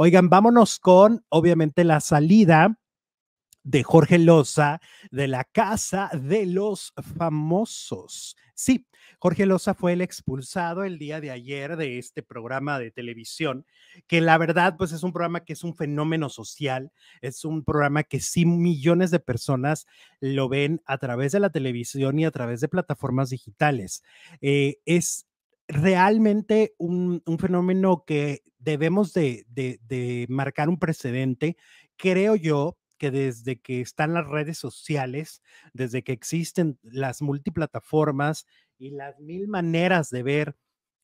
Oigan, vámonos con, obviamente, la salida de Jorge Loza de la Casa de los Famosos. Sí, Jorge Loza fue el expulsado el día de ayer de este programa de televisión, que la verdad, pues es un programa que es un fenómeno social, es un programa que sí millones de personas lo ven a través de la televisión y a través de plataformas digitales. Eh, es realmente un, fenómeno que debemos de, marcar un precedente. Creo yo que desde que están las redes sociales, desde que existen las multiplataformas y las mil maneras de ver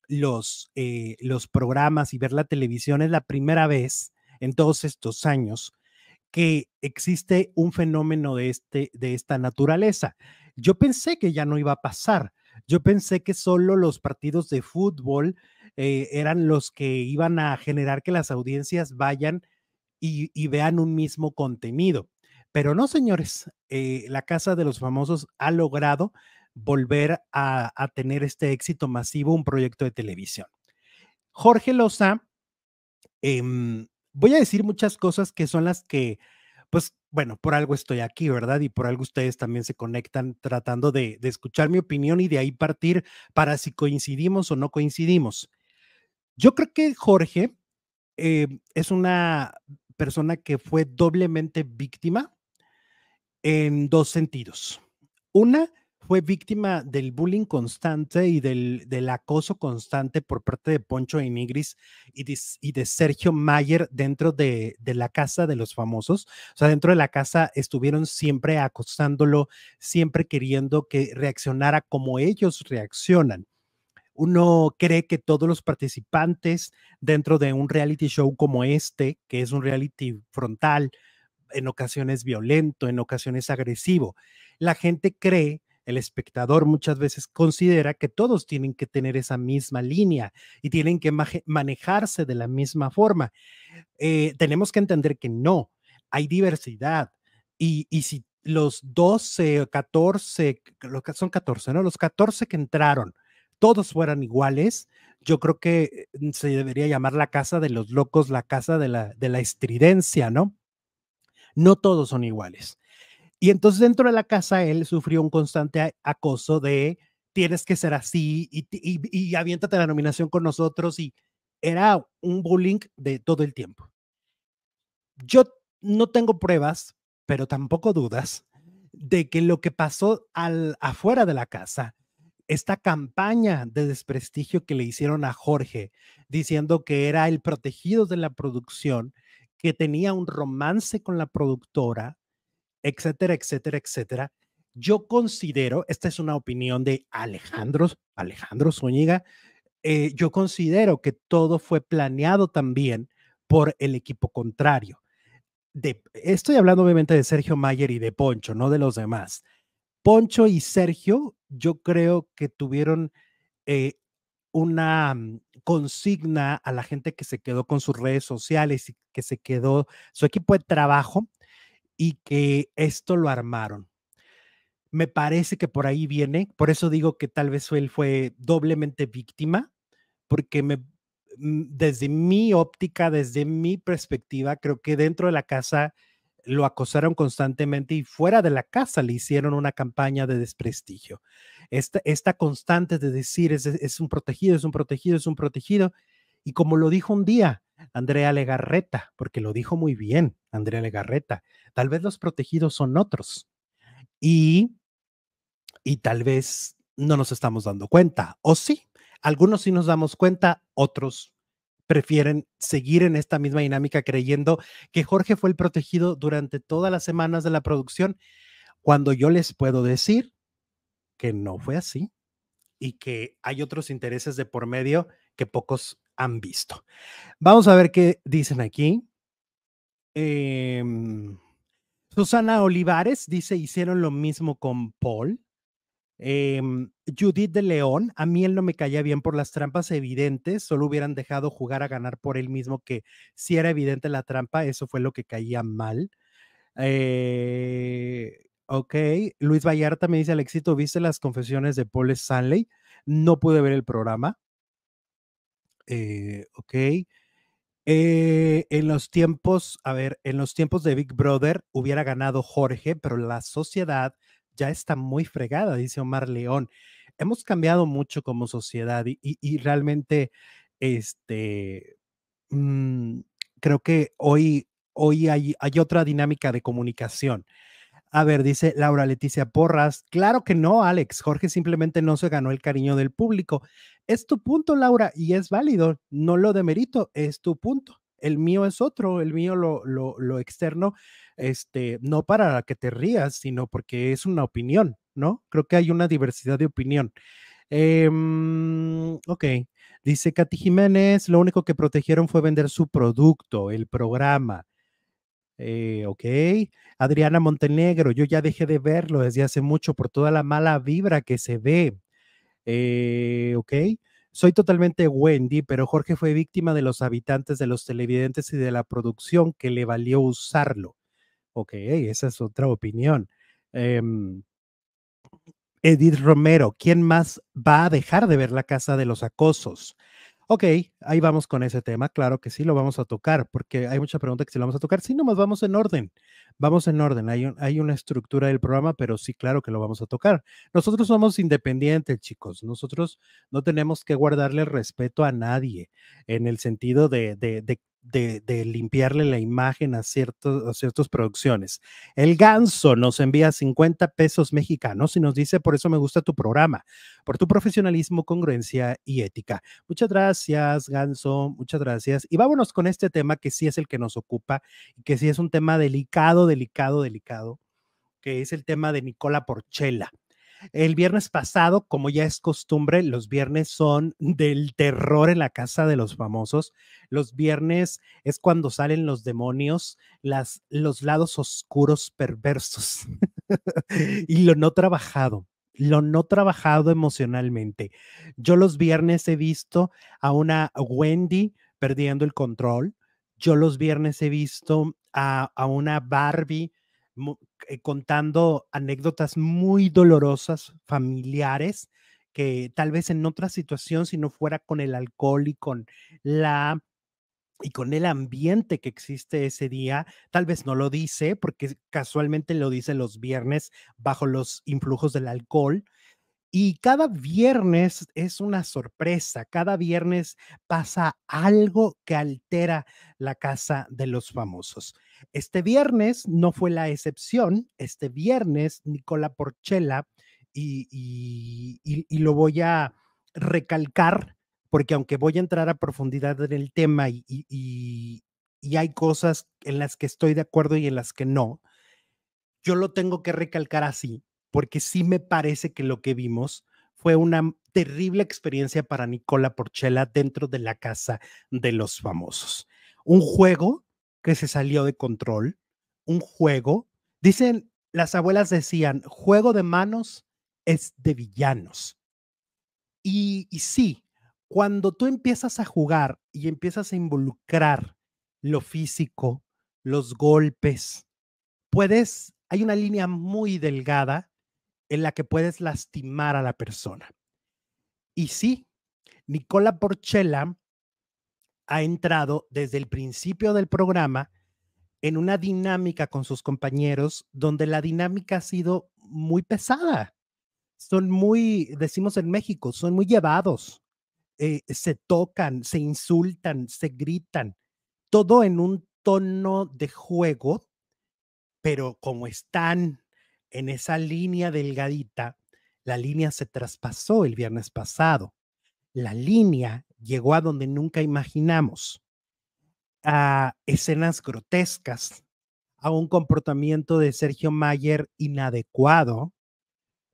los, eh, los programas y ver la televisión, es la primera vez en todos estos años que existe un fenómeno de, este, de esta naturaleza. Yo pensé que ya no iba a pasar, yo pensé que solo los partidos de fútbol eh, eran los que iban a generar que las audiencias vayan y, vean un mismo contenido. Pero no, señores, eh, la Casa de los Famosos ha logrado volver a, tener este éxito masivo, un proyecto de televisión. Jorge Loza, em, voy a decir muchas cosas que son las que, pues, bueno, por algo estoy aquí, ¿verdad? Y por algo ustedes también se conectan tratando de, escuchar mi opinión y de ahí partir para si coincidimos o no coincidimos. Yo creo que Jorge eh, es una persona que fue doblemente víctima en dos sentidos. Una, fue víctima del bullying constante y del, acoso constante por parte de Poncho Inigris y de, y de Sergio Mayer dentro de, la casa de los famosos. O sea, dentro de la casa estuvieron siempre acosándolo, siempre queriendo que reaccionara como ellos reaccionan. Uno cree que todos los participantes dentro de un reality show como este, que es un reality frontal, en ocasiones violento, en ocasiones agresivo, la gente cree el espectador muchas veces considera que todos tienen que tener esa misma línea y tienen que manejarse de la misma forma. Eh, tenemos que entender que no, hay diversidad y, y si los 12, 14, son 14, ¿no? Los 14 que entraron, todos fueran iguales, yo creo que mm, se debería llamar la casa de los locos, la casa de la, de la estridencia, ¿no? No todos son iguales. Y entonces dentro de la casa él sufrió un constante acoso de tienes que ser así y, y, aviéntate la nominación con nosotros y era un bullying de todo el tiempo. Yo no tengo pruebas, pero tampoco dudas de que lo que pasó al afuera de la casa, esta campaña de desprestigio que le hicieron a Jorge, diciendo que era el protegido de la producción, que tenía un romance con la productora, etcétera, etcétera, etcétera. Yo considero, esta es una opinión de Alejandro, Alejandro Zúñiga, eh, yo considero que todo fue planeado también por el equipo contrario. De, estoy hablando obviamente de Sergio Mayer y de Poncho, no de los demás. Poncho y Sergio, yo creo que tuvieron eh, una mm, consigna a la gente que se quedó con sus redes sociales y que se quedó su equipo de trabajo y que esto lo armaron. Me parece que por ahí viene, por eso digo que tal vez él fue doblemente víctima, porque me, mm, desde mi óptica, desde mi perspectiva, creo que dentro de la casa lo acosaron constantemente y fuera de la casa le hicieron una campaña de desprestigio. Esta, constante de decir es un protegido, es un protegido, es un protegido. Y como lo dijo un día, Andrea Legarreta, porque lo dijo muy bien Andrea Legarreta. Tal vez los protegidos son otros y, y tal vez no nos estamos dando cuenta, o sí, algunos sí nos damos cuenta, otros prefieren seguir en esta misma dinámica creyendo que Jorge fue el protegido durante todas las semanas de la producción, cuando yo les puedo decir que no fue así y que hay otros intereses de por medio que pocos han visto. Vamos a ver qué dicen aquí. Em, Susana Olivares dice, hicieron lo mismo con Paul. Em, Judith de León, a mí él no me caía bien por las trampas evidentes, solo hubieran dejado jugar a ganar por él mismo, que si era evidente la trampa, eso fue lo que caía mal. Eh, ok, Luis Vallarta me dice, Alexito, ¿viste las confesiones de Paul Stanley? No pude ver el programa. Eh, ok. Eh, en los tiempos, a ver, en los tiempos de Big Brother hubiera ganado Jorge, pero la sociedad ya está muy fregada, dice Omar León. Hemos cambiado mucho como sociedad y, realmente, este, mm, creo que hoy, hoy hay, hay otra dinámica de comunicación a ver, dice Laura Leticia Porras. Claro que no, Alex. Jorge simplemente no se ganó el cariño del público. Es tu punto, Laura, y es válido. No lo demerito, es tu punto. El mío es otro, el mío lo, lo, externo, este, no para que te rías, sino porque es una opinión, ¿no? Creo que hay una diversidad de opinión. Em, ok, dice Katy Jiménez, lo único que protegieron fue vender su producto, el programa. Eh, ok, Adriana Montenegro, yo ya dejé de verlo desde hace mucho por toda la mala vibra que se ve. Eh, ok, soy totalmente Wendy, pero Jorge fue víctima de los habitantes, de los televidentes y de la producción que le valió usarlo. Ok, esa es otra opinión. Em, Edith Romero, ¿quién más va a dejar de ver la casa de los acosos? Ok, ahí vamos con ese tema. Claro que sí, lo vamos a tocar, porque hay mucha pregunta que si lo vamos a tocar. Sí, nomás vamos en orden. Vamos en orden. Hay, hay una estructura del programa, pero sí, claro que lo vamos a tocar. Nosotros somos independientes, chicos. Nosotros no tenemos que guardarle respeto a nadie en el sentido de, de, de de, limpiarle la imagen a, ciertos, ciertas producciones. El Ganso nos envía 50 pesos mexicanos y nos dice, por eso me gusta tu programa, por tu profesionalismo, congruencia y ética. Muchas gracias, Ganso, muchas gracias. Y vámonos con este tema que sí es el que nos ocupa, y que sí es un tema delicado, delicado, delicado, que es el tema de Nicola Porchela. El viernes pasado, como ya es costumbre, los viernes son del terror en la casa de los famosos. Los viernes es cuando salen los demonios, las, los lados oscuros perversos y lo no trabajado lo no trabajado emocionalmente. Yo los viernes he visto a una Wendy perdiendo el control. Yo los viernes he visto a, a una Barbie eh, contando anécdotas muy dolorosas, familiares, que tal vez en otra situación, si no fuera con el alcohol y con la y con el ambiente que existe ese día, tal vez no lo dice, porque casualmente lo dice los viernes bajo los influjos del alcohol, y cada viernes es una sorpresa, cada viernes pasa algo que altera la casa de los famosos. Este viernes no fue la excepción, este viernes Nicola Porchela, y, lo voy a recalcar, porque aunque voy a entrar a profundidad en el tema y, hay cosas en las que estoy de acuerdo y en las que no, yo lo tengo que recalcar así, porque sí me parece que lo que vimos fue una terrible experiencia para Nicola Porchela dentro de la casa de los famosos. Un juego que se salió de control, un juego, dicen, las abuelas decían, juego de manos es de villanos. Y, y sí, cuando tú empiezas a jugar y empiezas a involucrar lo físico, los golpes, puedes, hay una línea muy delgada en la que puedes lastimar a la persona. Y sí, Nicola Porchella ha entrado desde el principio del programa en una dinámica con sus compañeros donde la dinámica ha sido muy pesada. Son muy, decimos en México, son muy llevados. Eh, se tocan, se insultan, se gritan, todo en un tono de juego, pero como están en esa línea delgadita, la línea se traspasó el viernes pasado. La línea llegó a donde nunca imaginamos, a escenas grotescas, a un comportamiento de Sergio Mayer inadecuado,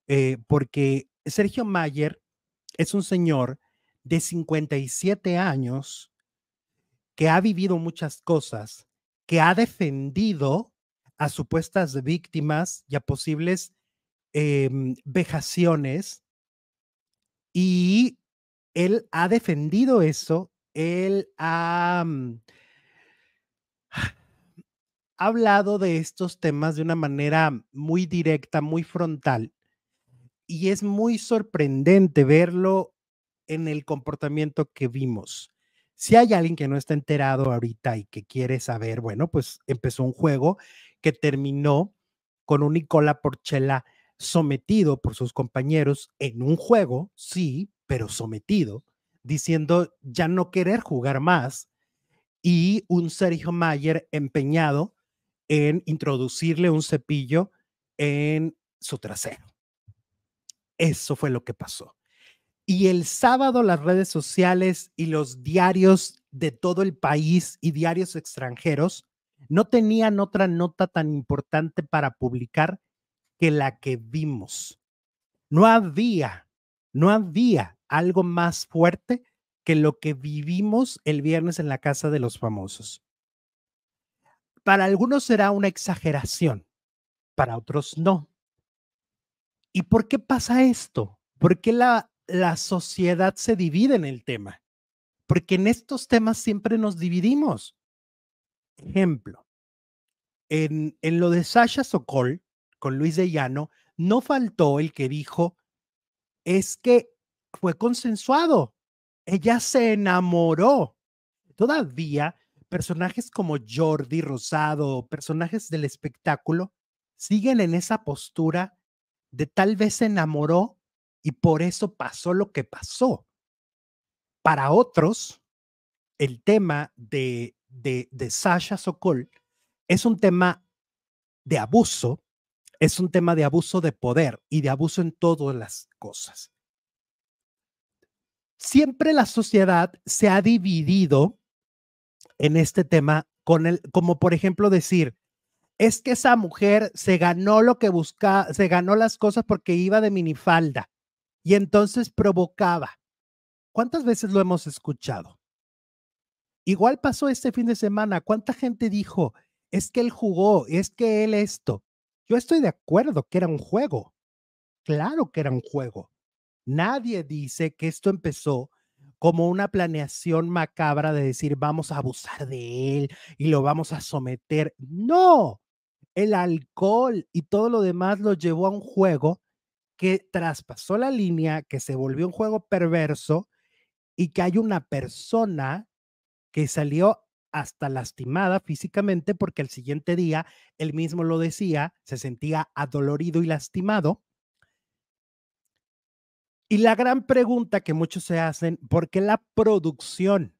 eh, porque Sergio Mayer es un señor de 57 años que ha vivido muchas cosas, que ha defendido a supuestas víctimas y a posibles em, vejaciones. Y él ha defendido eso, él ha, mm, ha hablado de estos temas de una manera muy directa, muy frontal. Y es muy sorprendente verlo en el comportamiento que vimos. Si hay alguien que no está enterado ahorita y que quiere saber, bueno, pues empezó un juego que terminó con un Nicola Porchela sometido por sus compañeros en un juego, sí, pero sometido, diciendo ya no querer jugar más, y un Sergio Mayer empeñado en introducirle un cepillo en su trasero. Eso fue lo que pasó. Y el sábado las redes sociales y los diarios de todo el país y diarios extranjeros no tenían otra nota tan importante para publicar que la que vimos. No había, no había algo más fuerte que lo que vivimos el viernes en la casa de los famosos. Para algunos será una exageración, para otros no. ¿Y por qué pasa esto? ¿Por qué la, la sociedad se divide en el tema? Porque en estos temas siempre nos dividimos ejemplo, en, en lo de Sasha Sokol con Luis de Llano, no faltó el que dijo, es que fue consensuado, ella se enamoró. Todavía personajes como Jordi Rosado, personajes del espectáculo, siguen en esa postura de tal vez se enamoró y por eso pasó lo que pasó. Para otros, el tema de de, Sasha Sokol es un tema de abuso, es un tema de abuso de poder y de abuso en todas las cosas. Siempre la sociedad se ha dividido en este tema con el, como por ejemplo decir, es que esa mujer se ganó lo que buscaba, se ganó las cosas porque iba de minifalda y entonces provocaba. ¿Cuántas veces lo hemos escuchado? Igual pasó este fin de semana. ¿Cuánta gente dijo, es que él jugó, es que él esto? Yo estoy de acuerdo que era un juego. Claro que era un juego. Nadie dice que esto empezó como una planeación macabra de decir, vamos a abusar de él y lo vamos a someter. No, el alcohol y todo lo demás lo llevó a un juego que traspasó la línea, que se volvió un juego perverso y que hay una persona que salió hasta lastimada físicamente porque el siguiente día él mismo lo decía, se sentía adolorido y lastimado. Y la gran pregunta que muchos se hacen, ¿por qué la producción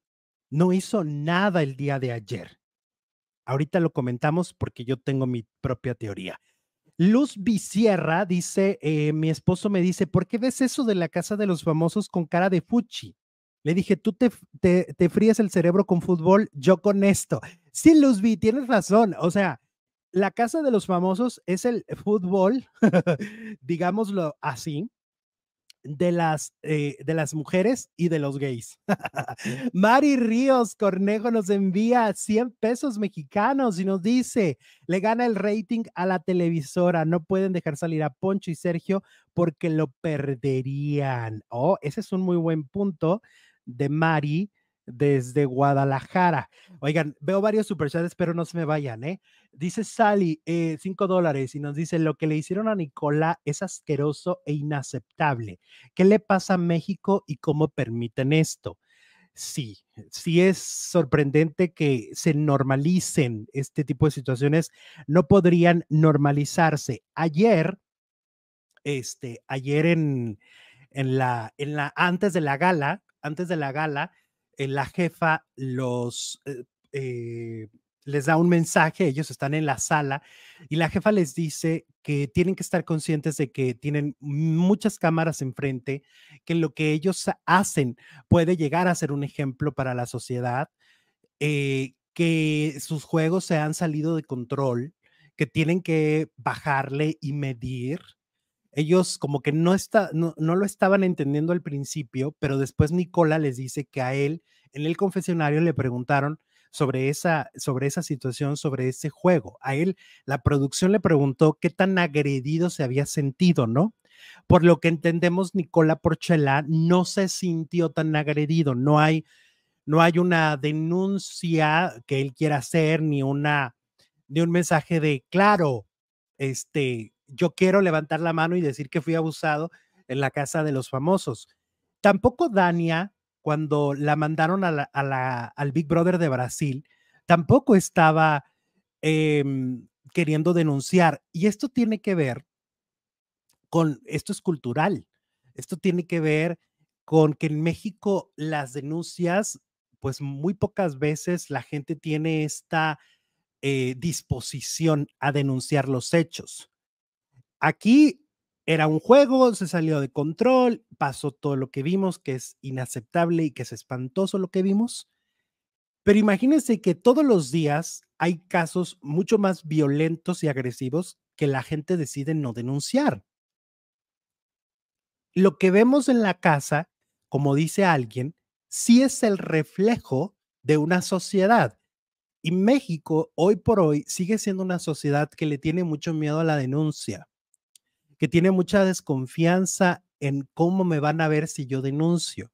no hizo nada el día de ayer? Ahorita lo comentamos porque yo tengo mi propia teoría. Luz Vicierra dice, eh, mi esposo me dice, ¿por qué ves eso de la casa de los famosos con cara de Fuchi? Le dije, tú te, te, fríes el cerebro con fútbol, yo con esto. Sí, Luzbi, tienes razón. O sea, la casa de los famosos es el fútbol, digámoslo así, de las, eh, de las mujeres y de los gays. Mari Ríos Cornejo nos envía 100 pesos mexicanos y nos dice, le gana el rating a la televisora, no pueden dejar salir a Poncho y Sergio porque lo perderían. Oh, ese es un muy buen punto de Mari desde Guadalajara. Oigan, veo varios superchats, pero no se me vayan, ¿eh? Dice Sally, eh, cinco dólares, y nos dice, lo que le hicieron a Nicola es asqueroso e inaceptable. ¿Qué le pasa a México y cómo permiten esto? Sí, sí es sorprendente que se normalicen este tipo de situaciones. No podrían normalizarse. Ayer, este, ayer en, en la, en la, antes de la gala, antes de la gala, eh, la jefa los eh, eh, les da un mensaje, ellos están en la sala y la jefa les dice que tienen que estar conscientes de que tienen muchas cámaras enfrente, que lo que ellos hacen puede llegar a ser un ejemplo para la sociedad, que sus juegos se han salido de control, que tienen que bajarle y medir ellos como que no, está, no, no, lo estaban entendiendo al principio, pero después Nicola les dice que a él en el confesionario le preguntaron sobre esa, sobre esa situación, sobre ese juego. A él la producción le preguntó qué tan agredido se había sentido, ¿no? Por lo que entendemos, Nicola Porchela no se sintió tan agredido, no hay, no hay una denuncia que él quiera hacer, ni una, ni un mensaje de, claro, este, yo quiero levantar la mano y decir que fui abusado en la casa de los famosos. Tampoco Dania, cuando la mandaron al Big Brother de Brasil, tampoco estaba em, queriendo denunciar. Y esto tiene que ver con, esto es cultural, esto tiene que ver con que en México las denuncias, pues muy pocas veces la gente tiene esta eh, disposición a denunciar los hechos. Aquí era un juego, se salió de control, pasó todo lo que vimos, que es inaceptable y que es espantoso lo que vimos. Pero imagínense que todos los días hay casos mucho más violentos y agresivos que la gente decide no denunciar. Lo que vemos en la casa, como dice alguien, sí es el reflejo de una sociedad. Y México hoy por hoy sigue siendo una sociedad que le tiene mucho miedo a la denuncia que tiene mucha desconfianza en cómo me van a ver si yo denuncio.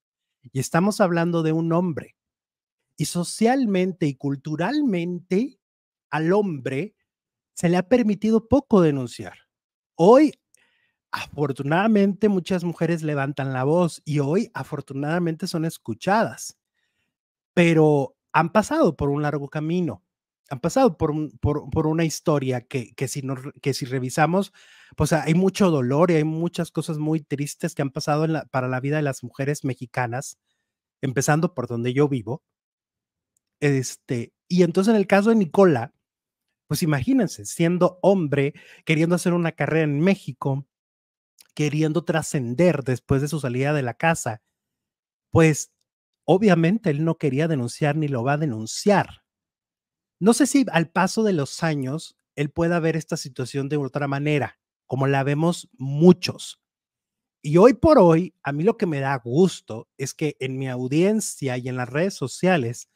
Y estamos hablando de un hombre. Y socialmente y culturalmente al hombre se le ha permitido poco denunciar. Hoy, afortunadamente, muchas mujeres levantan la voz y hoy, afortunadamente, son escuchadas, pero han pasado por un largo camino han pasado por, por, una historia que, si no que si revisamos, pues hay mucho dolor y hay muchas cosas muy tristes que han pasado para la vida de las mujeres mexicanas, empezando por donde yo vivo. Este, y entonces en el caso de Nicola, pues imagínense, siendo hombre, queriendo hacer una carrera en México, queriendo trascender después de su salida de la casa, pues obviamente él no quería denunciar ni lo va a denunciar no sé si al paso de los años él pueda ver esta situación de otra manera, como la vemos muchos. Y hoy por hoy, a mí lo que me da gusto es que en mi audiencia y en las redes sociales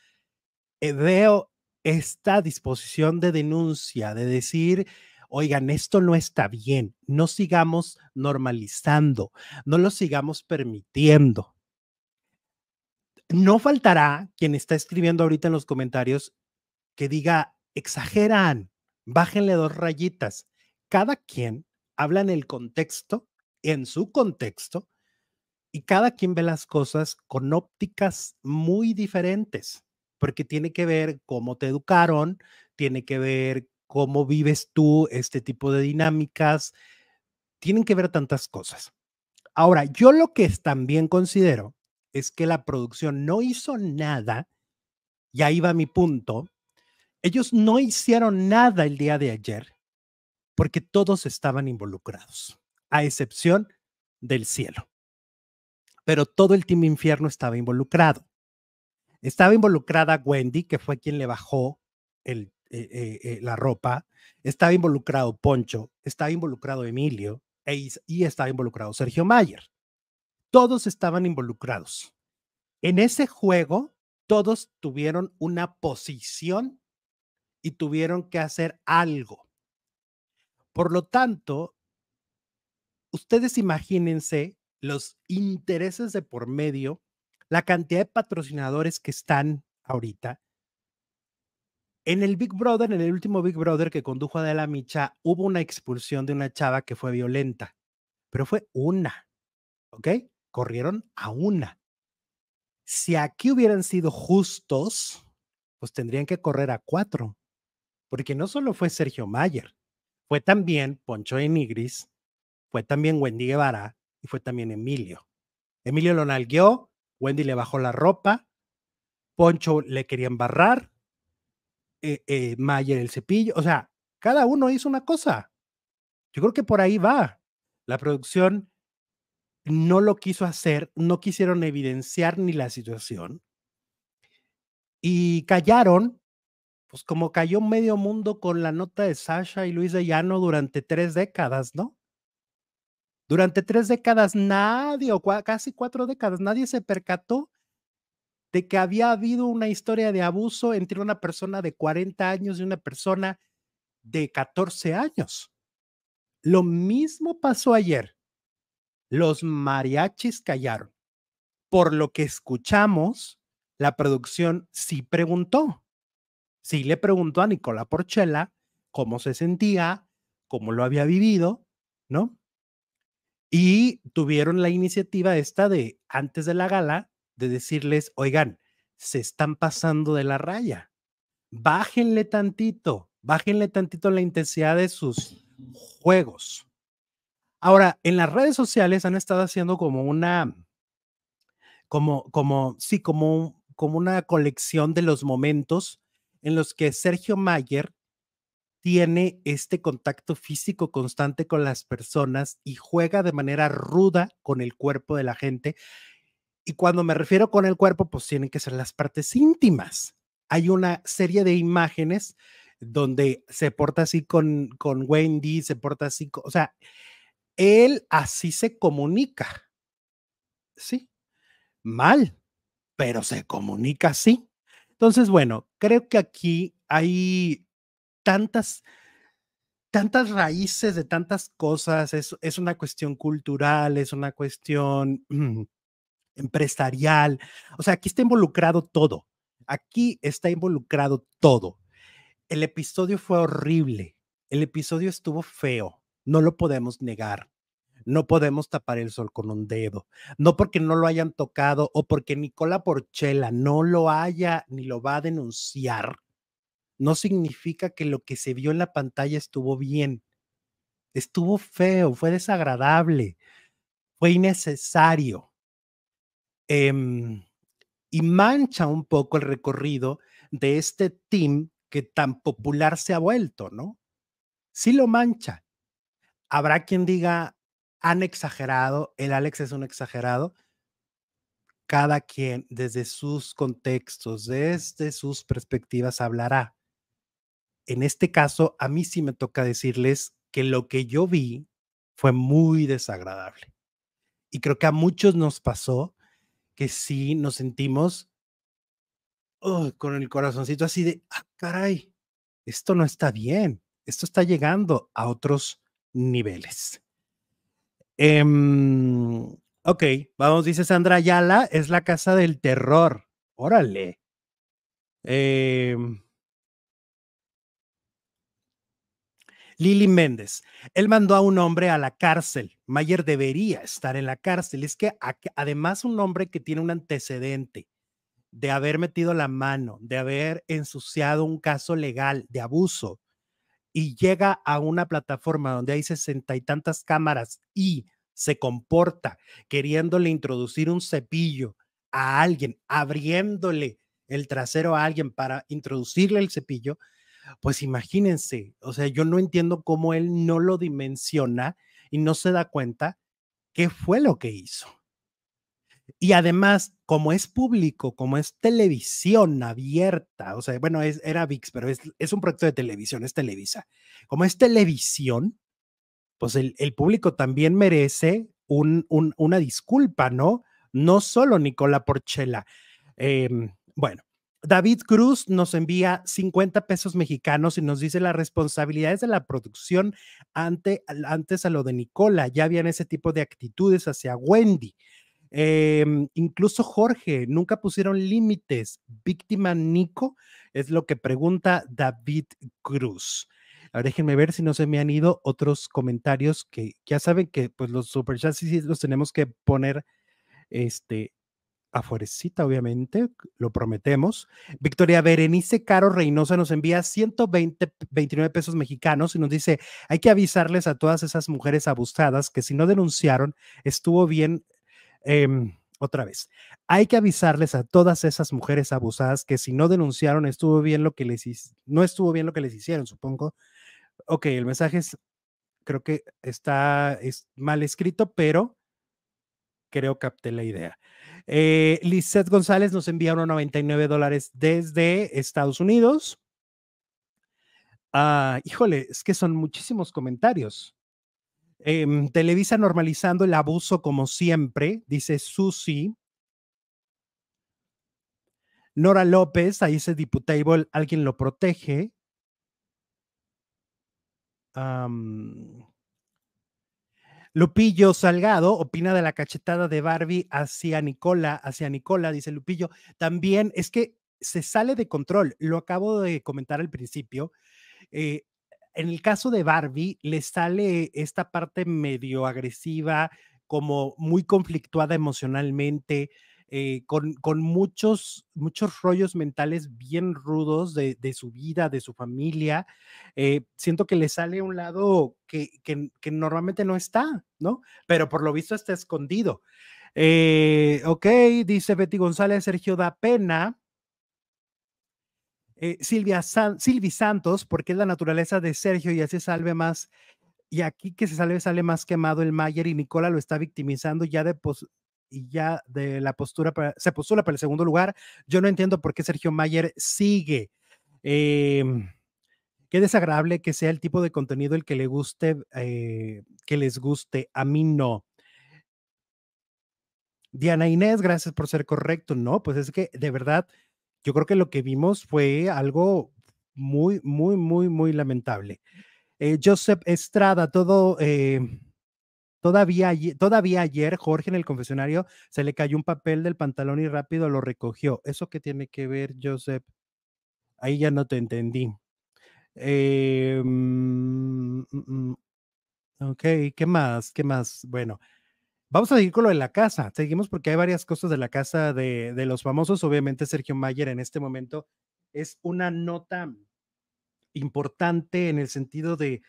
eh, veo esta disposición de denuncia, de decir, oigan, esto no está bien, no sigamos normalizando, no lo sigamos permitiendo. No faltará quien está escribiendo ahorita en los comentarios que diga, exageran, bájenle dos rayitas. Cada quien habla en el contexto, en su contexto, y cada quien ve las cosas con ópticas muy diferentes, porque tiene que ver cómo te educaron, tiene que ver cómo vives tú este tipo de dinámicas, tienen que ver tantas cosas. Ahora, yo lo que también considero es que la producción no hizo nada, y ahí va mi punto, ellos no hicieron nada el día de ayer porque todos estaban involucrados, a excepción del cielo. Pero todo el team infierno estaba involucrado. Estaba involucrada Wendy, que fue quien le bajó el, eh, eh, eh, la ropa. Estaba involucrado Poncho, estaba involucrado Emilio e y estaba involucrado Sergio Mayer. Todos estaban involucrados. En ese juego, todos tuvieron una posición y tuvieron que hacer algo. Por lo tanto, ustedes imagínense los intereses de por medio, la cantidad de patrocinadores que están ahorita. En el Big Brother, en el último Big Brother que condujo Adela Micha, hubo una expulsión de una chava que fue violenta, pero fue una, ¿ok? Corrieron a una. Si aquí hubieran sido justos, pues tendrían que correr a cuatro porque no solo fue Sergio Mayer, fue también Poncho Enigris, fue también Wendy Guevara y fue también Emilio. Emilio lo nalgueó, Wendy le bajó la ropa, Poncho le quería embarrar, eh, eh, Mayer el cepillo, o sea, cada uno hizo una cosa. Yo creo que por ahí va. La producción no lo quiso hacer, no quisieron evidenciar ni la situación y callaron pues como cayó medio mundo con la nota de Sasha y Luis de Llano durante tres décadas, ¿no? Durante tres décadas nadie, o casi cuatro décadas, nadie se percató de que había habido una historia de abuso entre una persona de 40 años y una persona de 14 años. Lo mismo pasó ayer. Los mariachis callaron. Por lo que escuchamos, la producción sí preguntó, sí le preguntó a Nicola Porchela cómo se sentía, cómo lo había vivido, ¿no? Y tuvieron la iniciativa esta de, antes de la gala, de decirles, oigan, se están pasando de la raya, bájenle tantito, bájenle tantito la intensidad de sus juegos. Ahora, en las redes sociales han estado haciendo como una, como, como, sí, como, como una colección de los momentos en los que Sergio Mayer tiene este contacto físico constante con las personas y juega de manera ruda con el cuerpo de la gente. Y cuando me refiero con el cuerpo, pues tienen que ser las partes íntimas. Hay una serie de imágenes donde se porta así con, con Wendy, se porta así, o sea, él así se comunica. Sí, mal, pero se comunica así. Entonces, bueno, creo que aquí hay tantas, tantas raíces de tantas cosas, es, una cuestión cultural, es una cuestión mm, empresarial, o sea, aquí está involucrado todo, aquí está involucrado todo. El episodio fue horrible, el episodio estuvo feo, no lo podemos negar, no podemos tapar el sol con un dedo. No porque no lo hayan tocado o porque Nicola Porchela no lo haya ni lo va a denunciar, no significa que lo que se vio en la pantalla estuvo bien. Estuvo feo, fue desagradable, fue innecesario. Em, y mancha un poco el recorrido de este team que tan popular se ha vuelto, ¿no? Sí lo mancha. Habrá quien diga, han exagerado, el Alex es un exagerado, cada quien desde sus contextos, desde sus perspectivas hablará. En este caso, a mí sí me toca decirles que lo que yo vi fue muy desagradable. Y creo que a muchos nos pasó que sí nos sentimos oh, con el corazoncito así de, ah, caray, esto no está bien, esto está llegando a otros niveles. Em, ok, vamos, dice Sandra Ayala, es la casa del terror. Órale. Em. Lili Méndez, él mandó a un hombre a la cárcel. Mayer debería estar en la cárcel. Es que además un hombre que tiene un antecedente de haber metido la mano, de haber ensuciado un caso legal de abuso y llega a una plataforma donde hay sesenta y tantas cámaras y se comporta queriéndole introducir un cepillo a alguien, abriéndole el trasero a alguien para introducirle el cepillo, pues imagínense, o sea, yo no entiendo cómo él no lo dimensiona y no se da cuenta qué fue lo que hizo. Y además, como es público, como es televisión abierta, o sea, bueno, es, era VIX, pero es, es un proyecto de televisión, es Televisa. Como es televisión, pues el, público también merece una disculpa, ¿no? No solo Nicola Porchela. Em, bueno, David Cruz nos envía 50 pesos mexicanos y nos dice las responsabilidades de la producción ante, antes a lo de Nicola. Ya habían ese tipo de actitudes hacia Wendy. Em, incluso Jorge, nunca pusieron límites. Víctima Nico es lo que pregunta David Cruz. A déjenme ver si no se me han ido otros comentarios que ya saben que pues los superchats los tenemos que poner este afuerecita, obviamente, lo prometemos. Victoria Berenice Caro Reynosa nos envía 120, 29 pesos mexicanos y nos dice, hay que avisarles a todas esas mujeres abusadas que si no denunciaron, estuvo bien. Em, otra vez, hay que avisarles a todas esas mujeres abusadas que si no denunciaron, estuvo bien lo que les no estuvo bien lo que les hicieron, supongo, ok, el mensaje es, creo que está mal escrito, pero creo capté la idea. Eh, Lizeth González nos envía 99 dólares desde Estados Unidos. Ah, híjole, es que son muchísimos comentarios. Em, Televisa normalizando el abuso como siempre, dice Susi. Nora López, ahí dice Diputable, alguien lo protege. Lupillo Salgado opina de la cachetada de Barbie hacia Nicola, hacia Nicola, dice Lupillo. También es que se sale de control, lo acabo de comentar al principio. Eh, en el caso de Barbie, le sale esta parte medio agresiva, como muy conflictuada emocionalmente, eh, con, muchos, muchos rollos mentales bien rudos de, su vida, de su familia. Eh, siento que le sale un lado que, normalmente no está, ¿no? Pero por lo visto está escondido. Eh, ok, dice Betty González, Sergio da pena. Silvia Silvi Santos, porque es la naturaleza de Sergio y así salve más y aquí que se sale, sale más quemado el Mayer y Nicola lo está victimizando ya de, pos, y ya de la postura se postula para el segundo lugar. Yo no entiendo por qué Sergio Mayer sigue. Em, qué desagradable que sea el tipo de contenido el que le guste, eh, que les guste. A mí no. Diana Inés, gracias por ser correcto. No, pues es que de verdad, yo creo que lo que vimos fue algo muy, muy, muy, muy lamentable. Eh, Joseph Estrada, todo. Em, Todavía, todavía ayer Jorge en el confesionario se le cayó un papel del pantalón y rápido lo recogió. ¿Eso qué tiene que ver, Joseph? Ahí ya no te entendí. Em, mm, mm. ok, ¿qué más? ¿Qué más? Bueno, Vamos a seguir con lo de la casa. Seguimos porque hay varias cosas de la casa de, de, los famosos. Obviamente, Sergio Mayer en este momento es una nota importante en el sentido de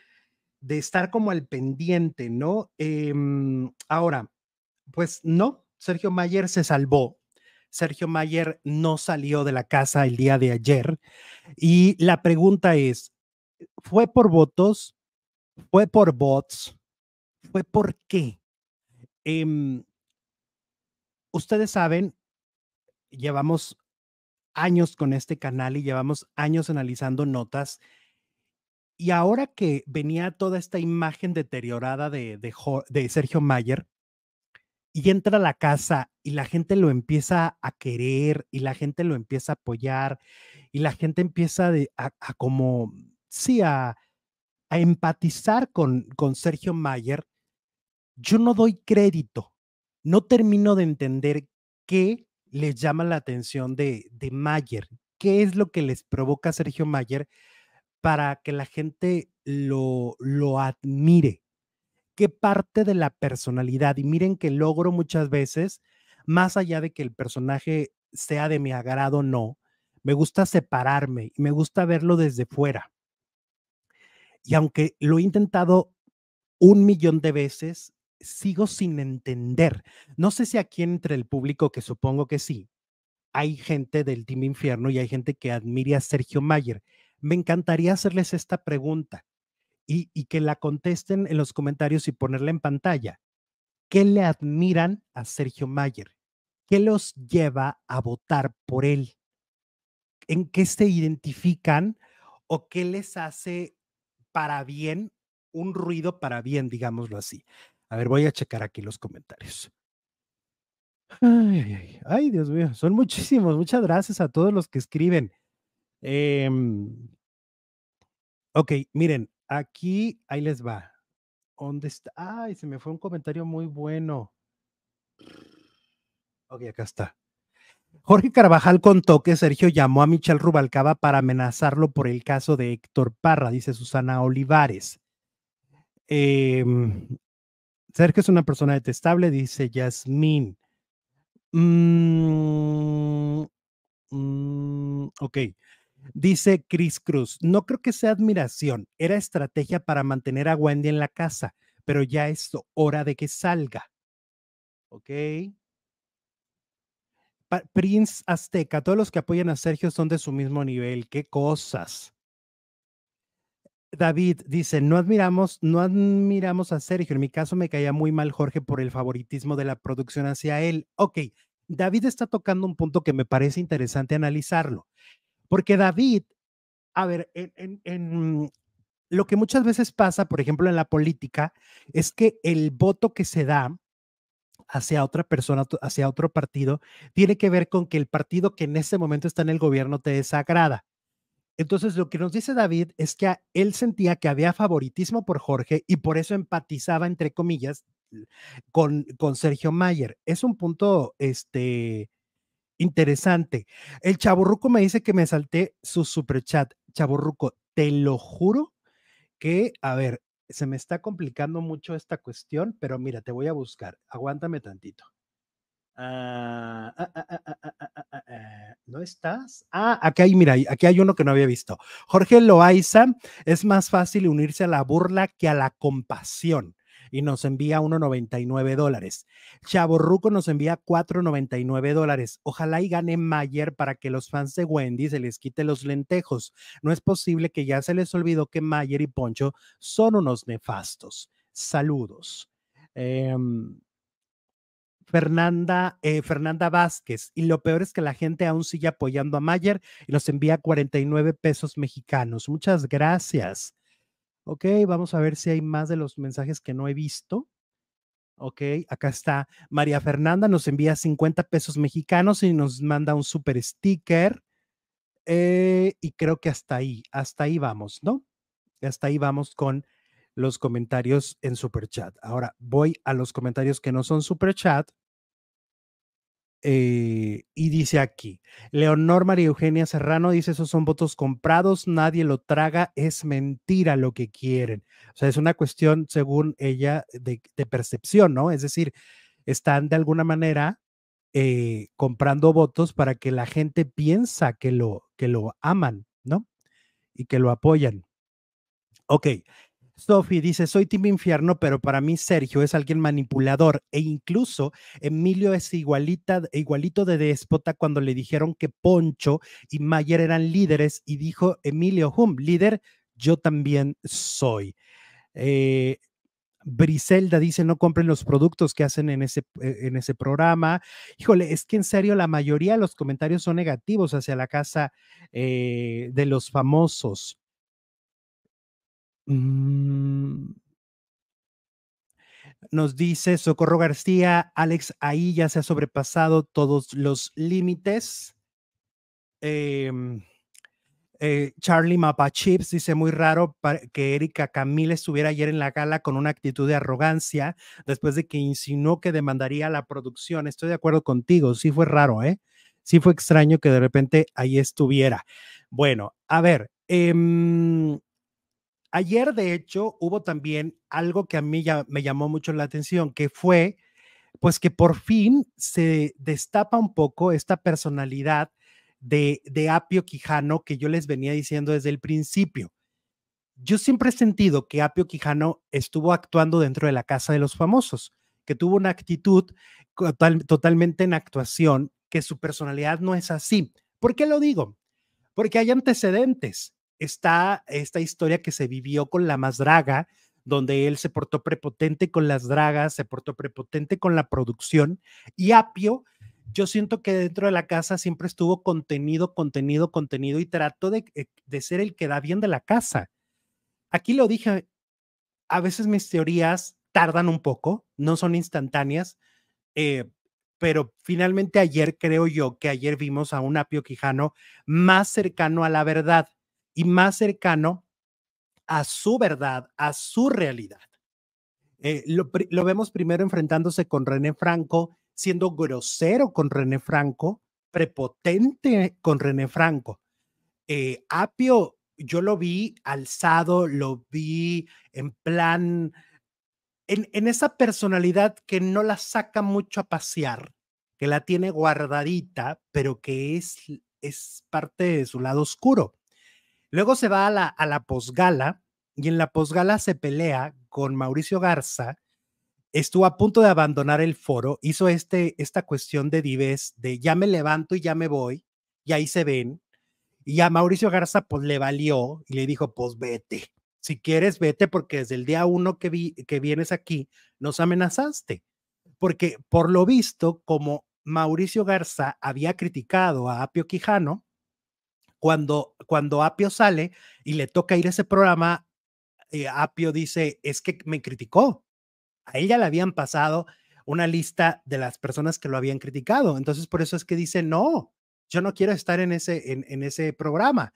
de estar como al pendiente, ¿no? Em, ahora, pues no, Sergio Mayer se salvó. Sergio Mayer no salió de la casa el día de ayer. Y la pregunta es, ¿fue por votos? ¿Fue por bots? ¿Fue por qué? Em, ustedes saben, llevamos años con este canal y llevamos años analizando notas y ahora que venía toda esta imagen deteriorada de, de, de Sergio Mayer, y entra a la casa y la gente lo empieza a querer y la gente lo empieza a apoyar y la gente empieza a, como, sí, a, empatizar con, con Sergio Mayer, yo no doy crédito, no termino de entender qué les llama la atención de, de Mayer, qué es lo que les provoca a Sergio Mayer para que la gente lo, lo admire? ¿Qué parte de la personalidad? Y miren que logro muchas veces, más allá de que el personaje sea de mi agrado o no, me gusta separarme y me gusta verlo desde fuera. Y aunque lo he intentado un millón de veces, sigo sin entender. No sé si aquí entre el público, que supongo que sí, hay gente del Team Infierno y hay gente que admira a Sergio Mayer me encantaría hacerles esta pregunta y, que la contesten en los comentarios y ponerla en pantalla. ¿Qué le admiran a Sergio Mayer? ¿Qué los lleva a votar por él? ¿En qué se identifican o qué les hace para bien, un ruido para bien, digámoslo así? A ver, voy a checar aquí los comentarios. Ay, ay, ay Dios mío, son muchísimos. Muchas gracias a todos los que escriben. Em, Ok, miren, aquí, ahí les va. ¿Dónde está? Ay, se me fue un comentario muy bueno. Ok, acá está. Jorge Carvajal contó que Sergio llamó a Michel Rubalcaba para amenazarlo por el caso de Héctor Parra, dice Susana Olivares. Em, Sergio es una persona detestable, dice Yasmín. Mm, mm, ok. Dice Chris Cruz, no creo que sea admiración, era estrategia para mantener a Wendy en la casa, pero ya es hora de que salga. Ok. Prince Azteca, todos los que apoyan a Sergio son de su mismo nivel, qué cosas. David dice, no admiramos, no admiramos a Sergio. En mi caso me caía muy mal Jorge por el favoritismo de la producción hacia él. Ok, David está tocando un punto que me parece interesante analizarlo. Porque David, a ver, lo que muchas veces pasa, por ejemplo, en la política, es que el voto que se da hacia otra persona, hacia otro partido, tiene que ver con que el partido que en ese momento está en el gobierno te desagrada. Entonces, lo que nos dice David es que él sentía que había favoritismo por Jorge y por eso empatizaba, entre comillas, con, con Sergio Mayer. Es un punto, este, interesante. El Chaburruco me dice que me salté su super chat, Chaburruco, te lo juro que, a ver, se me está complicando mucho esta cuestión, pero mira, te voy a buscar. Aguántame tantito. Ah, ah, ah, ¿No estás? Ah, aquí hay, mira, aquí hay uno que no había visto. Jorge Loaiza, es más fácil unirse a la burla que a la compasión y nos envía 1.99 dólares. Chavo Ruco nos envía 4.99 dólares. Ojalá y gane Mayer para que los fans de Wendy se les quite los lentejos. No es posible que ya se les olvidó que Mayer y Poncho son unos nefastos. Saludos. Em, Fernanda, eh, Fernanda Vázquez. Y lo peor es que la gente aún sigue apoyando a Mayer y nos envía 49 pesos mexicanos. Muchas gracias. Ok, vamos a ver si hay más de los mensajes que no he visto. Ok, acá está. María Fernanda nos envía 50 pesos mexicanos y nos manda un super sticker. Eh, y creo que hasta ahí, hasta ahí vamos, ¿no? Hasta ahí vamos con los comentarios en super chat. Ahora voy a los comentarios que no son super chat eh, y dice aquí, Leonor María Eugenia Serrano dice, esos son votos comprados, nadie lo traga, es mentira lo que quieren. O sea, es una cuestión, según ella, de, percepción, ¿no? Es decir, están de alguna manera eh, comprando votos para que la gente piensa que lo, que lo aman, ¿no? Y que lo apoyan. Ok, Sophie dice, soy Tim Infierno, pero para mí Sergio es alguien manipulador e incluso Emilio es igualita, igualito de déspota cuando le dijeron que Poncho y Mayer eran líderes y dijo Emilio Hum, líder, yo también soy. Briselda eh, dice, no compren los productos que hacen en ese, eh, en ese programa. Híjole, es que en serio la mayoría de los comentarios son negativos hacia la casa eh, de los famosos. Mm. Nos dice Socorro García, Alex, ahí ya se ha sobrepasado todos los límites. Eh, eh, Charlie Mapachips dice muy raro que Erika Camille estuviera ayer en la gala con una actitud de arrogancia después de que insinuó que demandaría la producción. Estoy de acuerdo contigo, sí fue raro, ¿eh? Sí fue extraño que de repente ahí estuviera. Bueno, a ver, em, Ayer, de hecho, hubo también algo que a mí ya me llamó mucho la atención, que fue, pues que por fin se destapa un poco esta personalidad de, Apio Quijano que yo les venía diciendo desde el principio. Yo siempre he sentido que Apio Quijano estuvo actuando dentro de la casa de los famosos, que tuvo una actitud totalmente en actuación, que su personalidad no es así. ¿Por qué lo digo? Porque hay antecedentes está esta historia que se vivió con la más draga, donde él se portó prepotente con las dragas, se portó prepotente con la producción y Apio. Yo siento que dentro de la casa siempre estuvo contenido, contenido, contenido y trató de, eh, ser el que da bien de la casa. Aquí lo dije, a veces mis teorías tardan un poco, no son instantáneas, eh, pero finalmente ayer creo yo que ayer vimos a un Apio Quijano más cercano a la verdad y más cercano a su verdad, a su realidad. Eh, lo, vemos primero enfrentándose con René Franco, siendo grosero con René Franco, prepotente con René Franco. Eh, Apio, yo lo vi alzado, lo vi en plan, en, en esa personalidad que no la saca mucho a pasear, que la tiene guardadita, pero que es, es parte de su lado oscuro. Luego se va a la, a la posgala y en la posgala se pelea con Mauricio Garza. Estuvo a punto de abandonar el foro, hizo este, esta cuestión de Dives, de ya me levanto y ya me voy, y ahí se ven. Y a Mauricio Garza pues le valió y le dijo, pues vete, si quieres vete porque desde el día uno que, vi, que vienes aquí nos amenazaste. Porque por lo visto, como Mauricio Garza había criticado a Apio Quijano, cuando, cuando Apio sale y le toca ir a ese programa, eh, Apio dice, es que me criticó. A ella le habían pasado una lista de las personas que lo habían criticado. Entonces, por eso es que dice, no, yo no quiero estar en ese, en, en ese programa.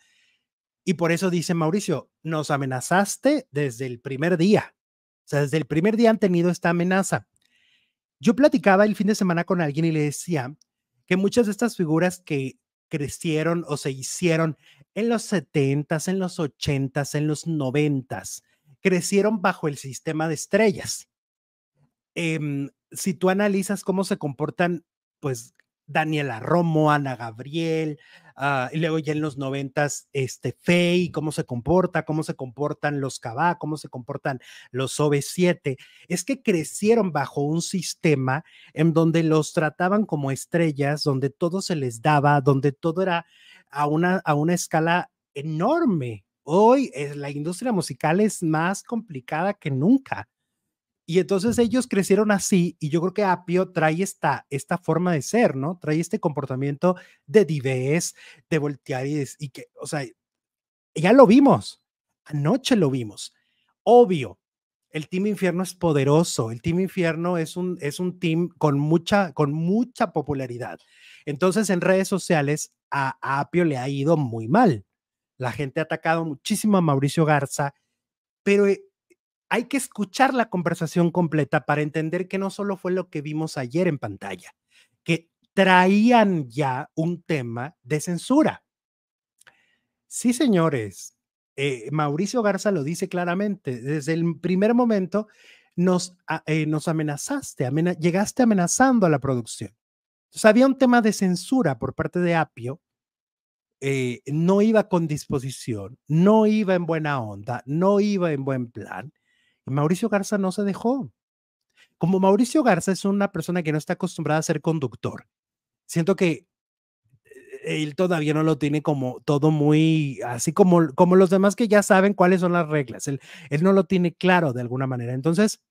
Y por eso dice Mauricio, nos amenazaste desde el primer día. O sea, desde el primer día han tenido esta amenaza. Yo platicaba el fin de semana con alguien y le decía que muchas de estas figuras que crecieron o se hicieron en los 70s, en los 80s, en los 90s. Crecieron bajo el sistema de estrellas. Em, si tú analizas cómo se comportan, pues Daniela Romo, Ana Gabriel, Ah, y luego ya en los noventas, este, y cómo se comporta, cómo se comportan los Cabá, cómo se comportan los OV7. Es que crecieron bajo un sistema en donde los trataban como estrellas, donde todo se les daba, donde todo era a una, a una escala enorme. Hoy es, eh, la industria musical es más complicada que nunca. Y entonces ellos crecieron así y yo creo que Apio trae esta, esta forma de ser, ¿no? Trae este comportamiento de divés, de voltear y, que, o sea, ya lo vimos, anoche lo vimos. Obvio, el Team Infierno es poderoso, el Team Infierno es un, es un team con mucha, con mucha popularidad. Entonces en redes sociales a Apio le ha ido muy mal. La gente ha atacado muchísimo a Mauricio Garza, pero eh, hay que escuchar la conversación completa para entender que no solo fue lo que vimos ayer en pantalla, que traían ya un tema de censura. Sí, señores, eh, Mauricio Garza lo dice claramente, desde el primer momento nos, ah, eh, amenazaste, llegaste amenazando a la producción. había un tema de censura por parte de Apio eh, no iba con disposición, no iba en buena onda, no iba en buen plan, Mauricio Garza no se dejó. Como Mauricio Garza es una persona que no está acostumbrada a ser conductor, siento que e-, él todavía no lo tiene como todo muy, así como, como los demás que ya saben cuáles son las reglas. Él, él no lo tiene claro de alguna manera. Entonces,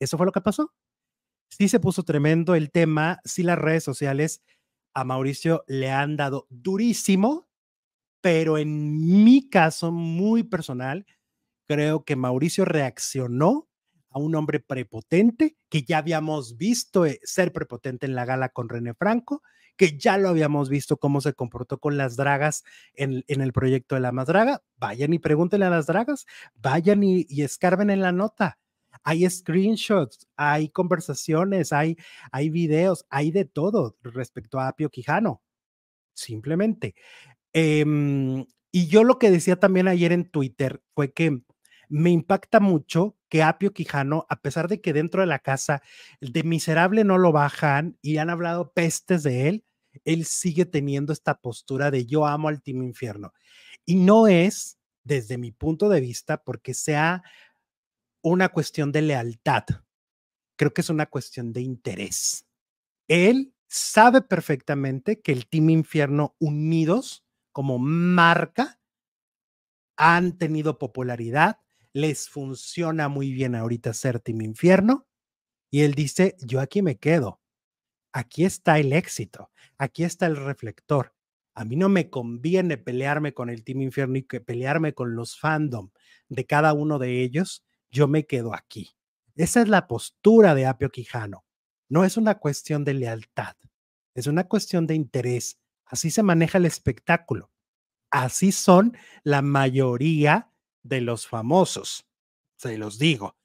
eso fue lo que pasó. Sí se puso tremendo el tema, sí las redes sociales a Mauricio le han dado durísimo, pero en mi caso muy personal, creo que Mauricio reaccionó a un hombre prepotente que ya habíamos visto eh, ser prepotente en la gala con René Franco, que ya lo habíamos visto cómo se comportó con las dragas en, el proyecto de la más draga. Vayan y pregúntenle a las dragas, vayan y, escarben en la nota. Hay screenshots, hay conversaciones, hay, videos, hay de todo respecto a Apio Quijano, simplemente. Em, y yo lo que decía también ayer en Twitter fue que me impacta mucho que Apio Quijano, a pesar de que dentro de la casa de miserable no lo bajan y han hablado pestes de él, él sigue teniendo esta postura de yo amo al Team Infierno. Y no es, desde mi punto de vista, porque sea una cuestión de lealtad, creo que es una cuestión de interés. Él sabe perfectamente que el Team Infierno unidos como marca han tenido popularidad, les funciona muy bien ahorita ser Team Infierno. Y él dice, yo aquí me quedo. Aquí está el éxito. Aquí está el reflector. A mí no me conviene pelearme con el Team Infierno y que pelearme con los fandom de cada uno de ellos. Yo me quedo aquí. Esa es la postura de Apio Quijano. No es una cuestión de lealtad, es una cuestión de interés. Así se maneja el espectáculo. Así son la mayoría de los famosos, se los digo.